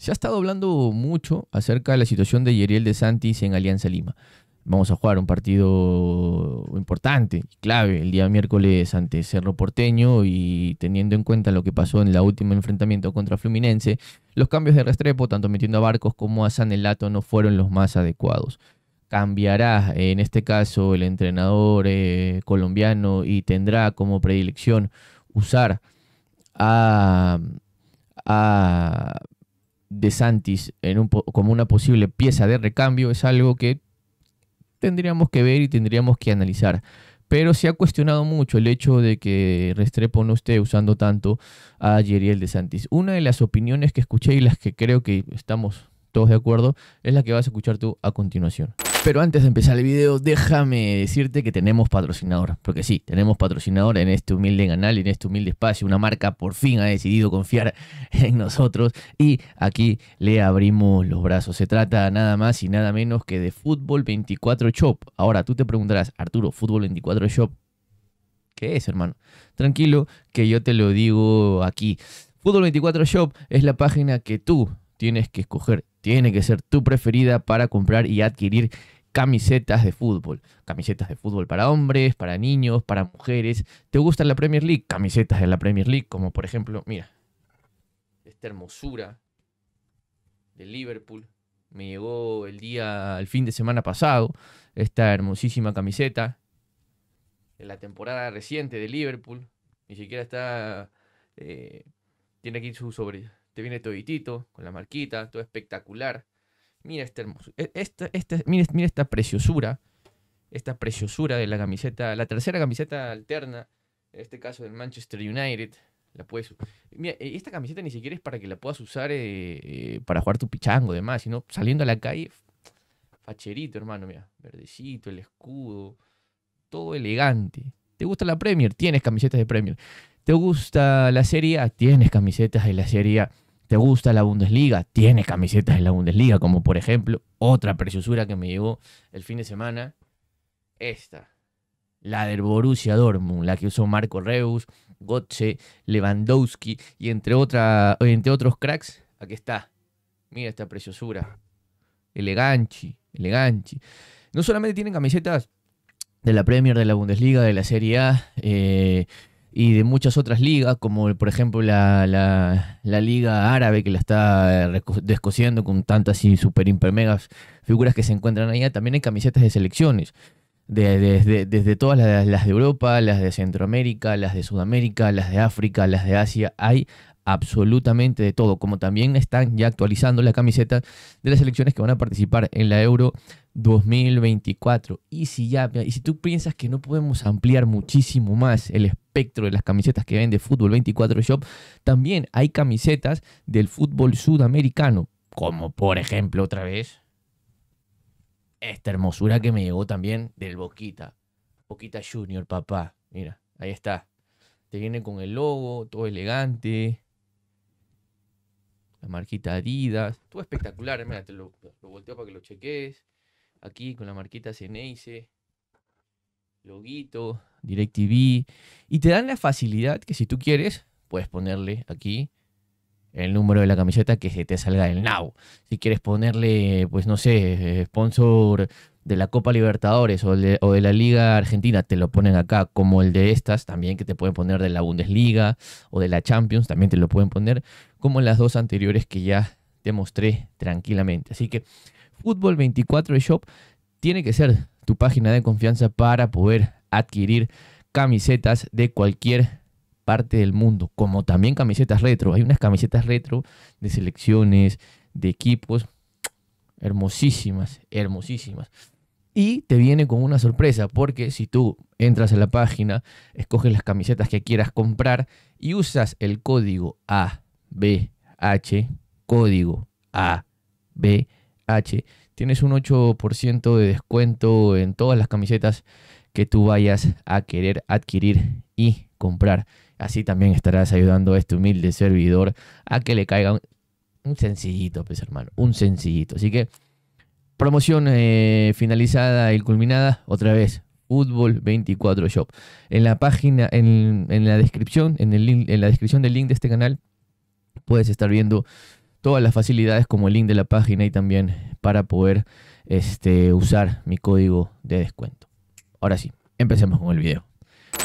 Se ha estado hablando mucho acerca de la situación de Yeriel de Santis en Alianza Lima. Vamos a jugar un partido importante, clave, el día miércoles ante Cerro Porteño y teniendo en cuenta lo que pasó en el último enfrentamiento contra Fluminense, los cambios de Restrepo, tanto metiendo a Barcos como a Sanelato, no fueron los más adecuados cambiará en este caso el entrenador eh, colombiano y tendrá como predilección usar a, a, de Santis en un, como una posible pieza de recambio es algo que tendríamos que ver y tendríamos que analizar. Pero se ha cuestionado mucho el hecho de que Restrepo no esté usando tanto a Yeriel de Santis. Una de las opiniones que escuché y las que creo que estamos todos de acuerdo, es la que vas a escuchar tú a continuación. Pero antes de empezar el video, déjame decirte que tenemos patrocinador. Porque sí, tenemos patrocinador en este humilde canal, en este humilde espacio. Una marca por fin ha decidido confiar en nosotros y aquí le abrimos los brazos. Se trata nada más y nada menos que de Fútbol 24 Shop. Ahora tú te preguntarás, Arturo, Fútbol 24 Shop, ¿qué es, hermano? Tranquilo, que yo te lo digo aquí. Fútbol 24 Shop es la página que tú tienes que escoger tiene que ser tu preferida para comprar y adquirir camisetas de fútbol. Camisetas de fútbol para hombres, para niños, para mujeres. ¿Te gusta la Premier League? Camisetas de la Premier League, como por ejemplo, mira, esta hermosura de Liverpool. Me llegó el día, el fin de semana pasado, esta hermosísima camiseta de la temporada reciente de Liverpool. Ni siquiera está... Eh, tiene aquí su sobre, viene toditito, con la marquita, todo espectacular. Mira este hermoso. E, esta, esta, mira, esta preciosura. Esta preciosura de la camiseta, la tercera camiseta alterna, en este caso del Manchester United. La puedes. Mira, e, esta camiseta ni siquiera es para que la puedas usar eh, eh, para jugar tu pichango, demás, sino saliendo a la calle, facherito, hermano, mira, verdecito, el escudo, todo elegante. ¿Te gusta la Premier? Tienes camisetas de Premier. ¿Te gusta la Serie Tienes camisetas de la Serie A. ¿Te gusta la Bundesliga? Tiene camisetas en la Bundesliga, como por ejemplo otra preciosura que me llegó el fin de semana. Esta. La del Borussia Dortmund, la que usó Marco Reus, Gotze, Lewandowski y entre, entre otros cracks. Aquí está. Mira esta preciosura. Eleganchi, eleganchi. No solamente tienen camisetas de la Premier, de la Bundesliga, de la Serie A, eh, y de muchas otras ligas, como por ejemplo la, Liga Árabe que la está eh, descosiendo con tantas y super impermeables figuras que se encuentran allá, también hay camisetas de selecciones. desde todas las, de Europa, las de Centroamérica, las de Sudamérica, las de África, las de Asia, hay absolutamente de todo, como también están ya actualizando la camiseta de las elecciones que van a participar en la Euro 2024. Y si ya, y si tú piensas que no podemos ampliar muchísimo más el espectro de las camisetas que vende Fútbol 24 Shop, también hay camisetas del fútbol sudamericano, como por ejemplo otra vez esta hermosura que me llegó también del Boquita. Boquita Junior, papá. Mira, ahí está. Te viene con el logo, todo elegante la marquita Adidas. Estuvo espectacular, mira, te lo, lo, volteo para que lo cheques. Aquí con la marquita Ceneice, loguito, DirecTV. Y te dan la facilidad que si tú quieres, puedes ponerle aquí el número de la camiseta que se te salga del now. Si quieres ponerle, pues no sé, sponsor de la Copa Libertadores o de, la Liga Argentina, te lo ponen acá, como el de estas también, que te pueden poner de la Bundesliga o de la Champions, también te lo pueden poner, como las dos anteriores que ya te mostré tranquilamente. Así que Fútbol 24 Shop tiene que ser tu página de confianza para poder adquirir camisetas de cualquier del mundo, como también camisetas retro. Hay unas camisetas retro de selecciones, de equipos, hermosísimas, hermosísimas. Y te viene con una sorpresa, porque si tú entras a la página, escoges las camisetas que quieras comprar y usas el código ABH, código ABH, tienes un 8% de descuento en todas las camisetas que tú vayas a querer adquirir y comprar. Así también estarás ayudando a este humilde servidor a que le caiga un, sencillito, pues hermano, un sencillito. Así que promoción eh, finalizada y culminada, otra vez, Fútbol 24 Shop. En la página, en, la descripción, en, el en la descripción del link de este canal, puedes estar viendo todas las facilidades como el link de la página y también para poder este, usar mi código de descuento. Ahora sí, empecemos con el video.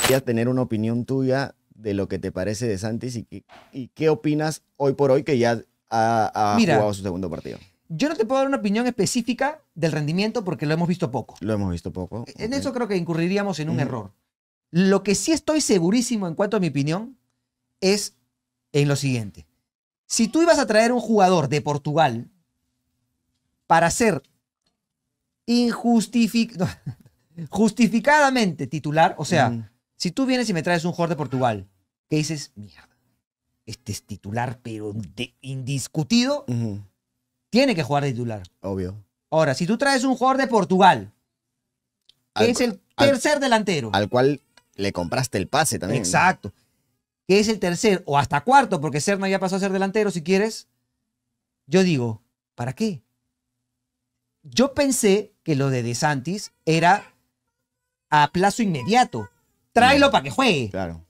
Voy tener una opinión tuya de lo que te parece de Santis y, qué opinas hoy por hoy que ya ha, jugado su segundo partido. Yo no te puedo dar una opinión específica del rendimiento porque lo hemos visto poco. Lo hemos visto poco. E, en eso creo que incurriríamos en un error. Lo que sí estoy segurísimo en cuanto a mi opinión es en lo siguiente. Si tú ibas a traer un jugador de Portugal para ser injustific... justificadamente titular, o sea, si tú vienes y me traes un jugador de Portugal que dices, mierda, este es titular, pero indiscutido, tiene que jugar de titular. Obvio. Ahora, si tú traes un jugador de Portugal, que es el tercer delantero, Al cual le compraste el pase también. exacto, que es el tercer o hasta cuarto, porque Serna ya pasó a ser delantero, si quieres, yo digo, ¿para qué? Yo pensé que lo de De Santis era a plazo inmediato. Tráelo para que juegue. Claro.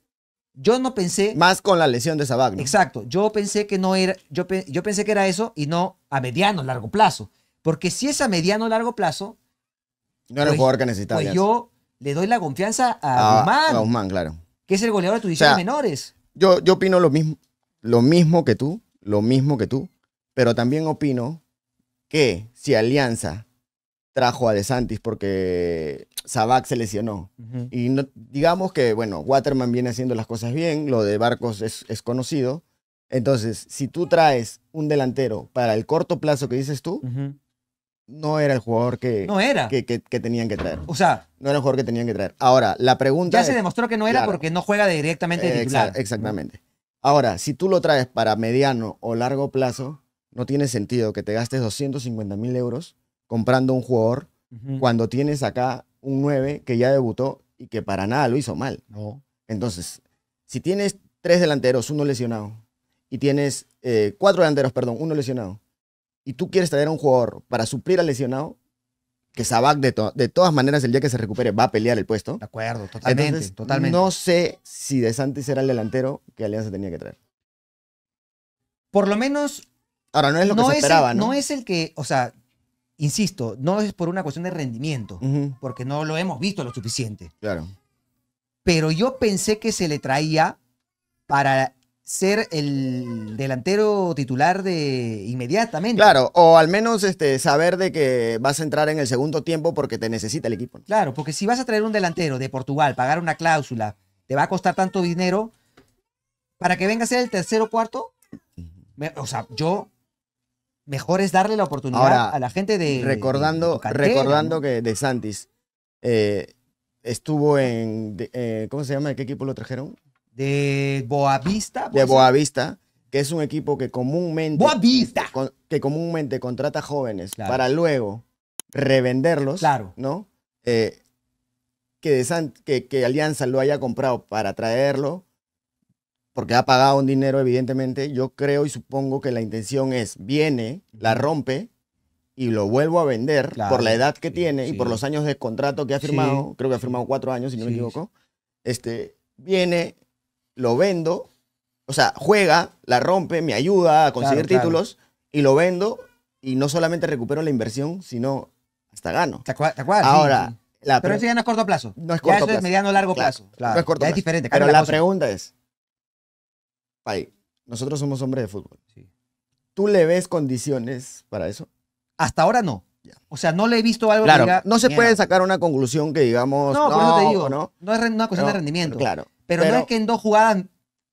Yo no pensé. Más con la lesión de Sabag. Exacto. Yo pensé que no era. Yo, yo pensé que era eso y no a mediano, largo plazo. Porque si es a mediano, largo plazo. No era el pues, jugador que necesitaba. Pues yo le doy la confianza a, Guzmán. A Guzmán, claro. Que es el goleador de tu división menores. Yo, yo opino lo mismo, lo mismo que tú, lo mismo que tú. Pero también opino que si Alianza trajo a De Santis porque Sabac se lesionó. Y digamos que, bueno, Waterman viene haciendo las cosas bien, lo de Barcos es, conocido. Entonces, si tú traes un delantero para el corto plazo que dices tú, no era el jugador que, no era. Que, tenían que traer. O sea, no era el jugador que tenían que traer. Ahora, la pregunta. Ya se demostró que no era porque no juega directamente titular. exactamente. Ahora, si tú lo traes para mediano o largo plazo, no tiene sentido que te gastes 250 mil euros comprando un jugador cuando tienes acá un 9 que ya debutó y que para nada lo hizo mal. No. Entonces, si tienes tres delanteros, uno lesionado, y tienes eh, cuatro delanteros, perdón, uno lesionado, y tú quieres traer a un jugador para suplir al lesionado, que Sabac de, de, todas maneras el día que se recupere va a pelear el puesto. De acuerdo, totalmente, Entonces, No sé si De Santis era el delantero que Alianza tenía que traer. Por lo menos Ahora no es lo que se ¿no? No es el que, o sea, insisto, no es por una cuestión de rendimiento, porque no lo hemos visto lo suficiente. Claro. Pero yo pensé que se le traía para ser el delantero titular de inmediatamente. Claro, o al menos este, saber de que vas a entrar en el segundo tiempo porque te necesita el equipo. Claro, porque si vas a traer un delantero de Portugal, pagar una cláusula, te va a costar tanto dinero, para que venga a ser el tercero cuarto, o sea, yo mejor es darle la oportunidad a la gente de. Recordando, recordando que De Santis eh, estuvo en. Eh, ¿Cómo se llama? ¿De qué equipo lo trajeron? De Boavista. De Boavista, que es un equipo que comúnmente. ¡Boavista! que comúnmente contrata jóvenes para luego revenderlos. Claro. ¿No? Eh, que, de que Alianza lo haya comprado para traerlo porque ha pagado un dinero, evidentemente, yo creo y supongo que la intención es, viene, la rompe y lo vuelvo a vender por la edad que tiene y por los años de contrato que ha firmado, creo que ha firmado cuatro años, si no me equivoco, este, viene, lo vendo, o sea, juega, la rompe, me ayuda a conseguir títulos y lo vendo y no solamente recupero la inversión, sino hasta gano. ¿Te acuerdas? Ahora, pero eso ya no es corto plazo. No es corto ya es mediano largo plazo. es diferente. Pero la pregunta es, nosotros somos hombres de fútbol. ¿Tú le ves condiciones para eso? Hasta ahora no. O sea, no le he visto algo No se puede sacar una conclusión que digamos. No, no te digo. No, es una cuestión de rendimiento. Pero, claro. Pero, no es que en dos jugadas.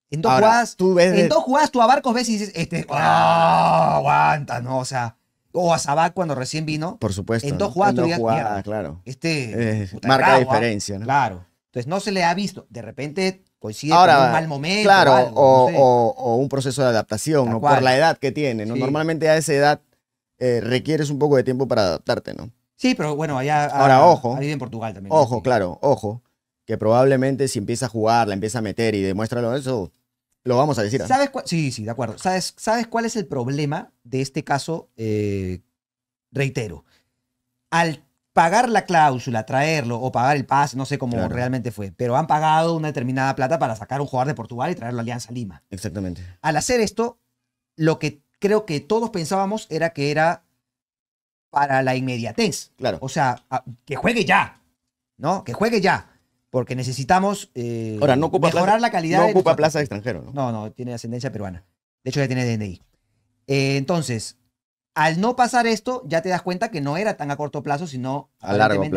En dos jugadas. Tú ves en dos jugadas tú a ves y dices, este. Ah, aguanta, ¿no? O sea. O a Sabat cuando recién vino. Por supuesto. En dos jugadas tú claro. Este. marca ¿ah?". diferencia, ¿no? Claro. Entonces no se le ha visto. De repente coincide Ahora, un mal momento. Claro, o, un proceso de adaptación, o por la edad que tiene. ¿no? Normalmente a esa edad eh, requieres un poco de tiempo para adaptarte, ¿no? Sí, pero bueno, allá. Ahora, ojo. Ahí en Portugal también. Ojo, claro, ojo. Que probablemente si empieza a jugar, la empieza a meter y demuéstralo eso, lo vamos a decir. ¿ah? sí, sí, de acuerdo. ¿Sabes, ¿Sabes cuál es el problema de este caso? Eh, reitero. Al pagar la cláusula, traerlo o pagar el pase, no sé cómo realmente fue, pero han pagado una determinada plata para sacar un jugador de Portugal y traerlo a Alianza Lima. Exactamente. Al hacer esto, lo que creo que todos pensábamos era que era para la inmediatez. Claro. O sea, que juegue ya, ¿no? Que juegue ya. Porque necesitamos eh, Ahora, mejorar la calidad. No ocupa plaza de extranjero, ¿no? No, no, tiene ascendencia peruana. De hecho, ya tiene DNI. Eh, entonces, al no pasar esto, ya te das cuenta que no era tan a corto plazo, sino a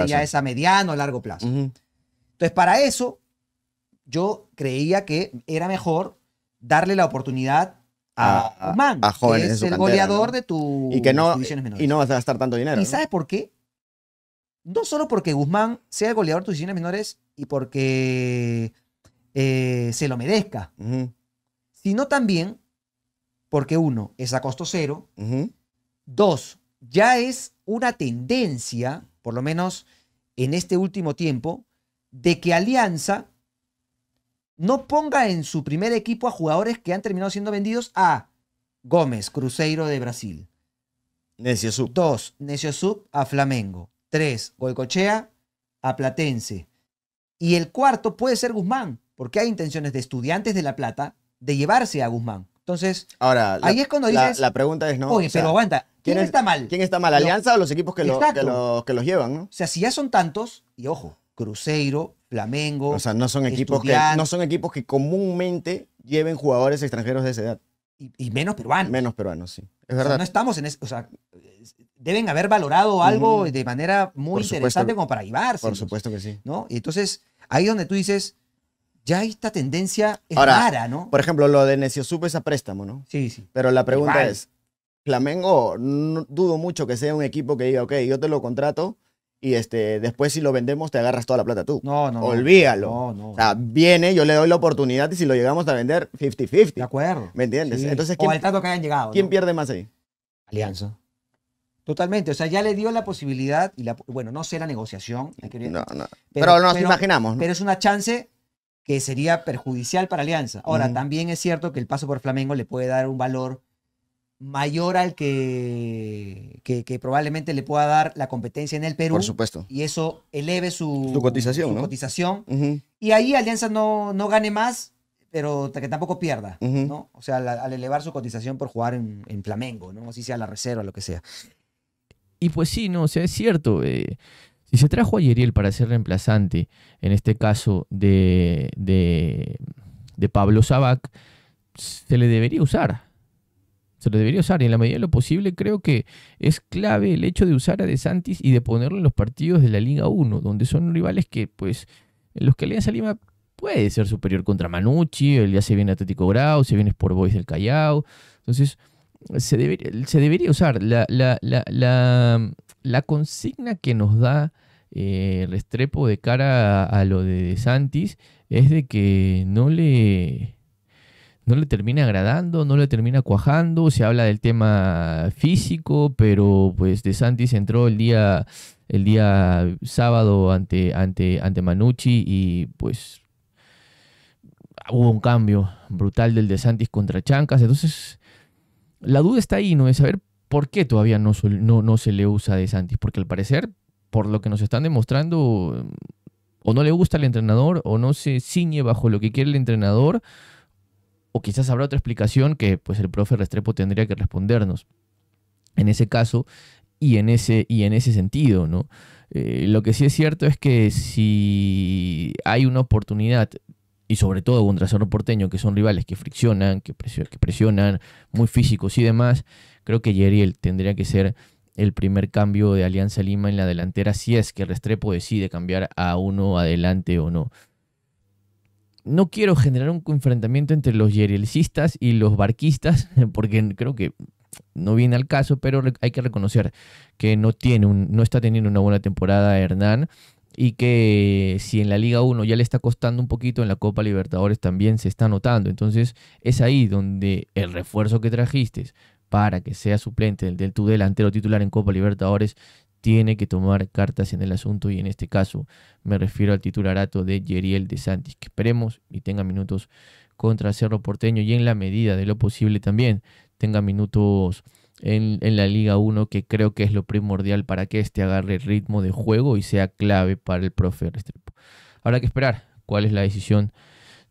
ya es a mediano, a largo plazo. Entonces, para eso, yo creía que era mejor darle la oportunidad a, Guzmán, que es el goleador de tu y divisiones menores. Y no vas a gastar tanto dinero. ¿Y sabes por qué? No solo porque Guzmán sea el goleador de tus divisiones menores y porque eh, se lo merezca, sino también porque uno es a costo cero, Dos, ya es una tendencia, por lo menos en este último tiempo, de que Alianza no ponga en su primer equipo a jugadores que han terminado siendo vendidos a Gómez, Cruzeiro de Brasil. Necio Sub. Dos, Necio Sub a Flamengo. Tres, Golcochea a Platense. Y el cuarto puede ser Guzmán, porque hay intenciones de estudiantes de La Plata de llevarse a Guzmán. Entonces, Ahora, ahí es cuando dices. La, pregunta es no. Oye, pero aguanta, ¿Quién, está mal? ¿Quién está mal? ¿Alianza o los equipos que, que, los llevan? O sea, si ya son tantos, y ojo, Cruzeiro, Flamengo. O sea, no son, equipos que, no son equipos que comúnmente lleven jugadores extranjeros de esa edad. Y, menos peruanos. Menos peruanos, sí. Es verdad. no estamos en eso. O sea, deben haber valorado algo de manera muy interesante como para llevarse. Por supuesto que sí. ¿no? Y entonces, ahí donde tú dices, ya esta tendencia es Ahora, rara, ¿no? Por ejemplo, lo de Necio Supe es a préstamo, ¿no? Sí, sí. Pero la pregunta es, Flamengo no, dudo mucho que sea un equipo que diga, ok, yo te lo contrato y este, después si lo vendemos te agarras toda la plata tú. No, no. Olvídalo. No, O sea, viene, yo le doy la oportunidad y si lo llegamos a vender, 50-50. De acuerdo. ¿Me entiendes? Entonces, ¿quién, o que hayan llegado. ¿Quién pierde más ahí? Alianza. Totalmente, o sea, ya le dio la posibilidad, y la, bueno, no sé la negociación. no, no. Pero, nos imaginamos. Pero es una chance que sería perjudicial para Alianza. Ahora, también es cierto que el paso por Flamengo le puede dar un valor mayor al que, que, probablemente le pueda dar la competencia en el Perú. Por supuesto. Y eso eleve su, cotización. cotización. Y ahí Alianza no, no gane más, pero que tampoco pierda, ¿no? O sea, al elevar su cotización por jugar en, Flamengo, ¿no? si sea la reserva, o lo que sea. Y pues sí, no, o sea, es cierto. Eh, si se trajo a Yeriel para ser reemplazante, en este caso de, de Pablo Sabac, se le debería usar se debería usar. Y en la medida de lo posible, creo que es clave el hecho de usar a De Santis y de ponerlo en los partidos de la Liga 1, donde son rivales que, pues, en los que Alianza Lima puede ser superior contra Manucci, el ya se viene Atlético Grau, se viene Sport Boys del Callao. Entonces, se, se debería usar. La, consigna que nos da eh, Restrepo de cara a, a lo de, de Santis es de que no le no le termina agradando, no le termina cuajando, se habla del tema físico, pero pues De Santis entró el día, el día sábado ante, ante, ante Manucci y pues hubo un cambio brutal del De Santis contra Chancas, entonces la duda está ahí, ¿no? Es saber por qué todavía no, no, se le usa De Santis, porque al parecer, por lo que nos están demostrando, o no le gusta al entrenador, o no se ciñe bajo lo que quiere el entrenador, o quizás habrá otra explicación que pues el profe Restrepo tendría que respondernos. En ese caso y en ese, y en ese sentido, ¿no? Eh, lo que sí es cierto es que si hay una oportunidad, y sobre todo un Cerro Porteño, que son rivales que friccionan, que, presionan, que presionan muy físicos y demás, creo que Yeriel tendría que ser el primer cambio de Alianza Lima en la delantera si es que Restrepo decide cambiar a uno adelante o no no quiero generar un enfrentamiento entre los yerelcistas y los barquistas, porque creo que no viene al caso, pero hay que reconocer que no, tiene un, no está teniendo una buena temporada Hernán y que si en la Liga 1 ya le está costando un poquito, en la Copa Libertadores también se está notando. Entonces es ahí donde el refuerzo que trajiste para que sea suplente del, del tu delantero titular en Copa Libertadores tiene que tomar cartas en el asunto y en este caso me refiero al titularato de Yeriel de Santis, que esperemos y tenga minutos contra Cerro Porteño y en la medida de lo posible también tenga minutos en, la Liga 1 que creo que es lo primordial para que este agarre el ritmo de juego y sea clave para el profe Restrepo. Habrá que esperar cuál es la decisión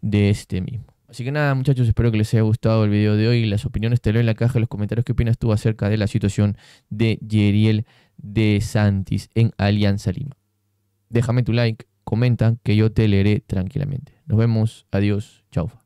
de este mismo. Así que nada, muchachos, espero que les haya gustado el video de hoy. Las opiniones te leo en la caja, los comentarios qué opinas tú acerca de la situación de Yeriel de Santis en Alianza Lima. Déjame tu like, comenta que yo te leeré tranquilamente. Nos vemos, adiós, chaufa.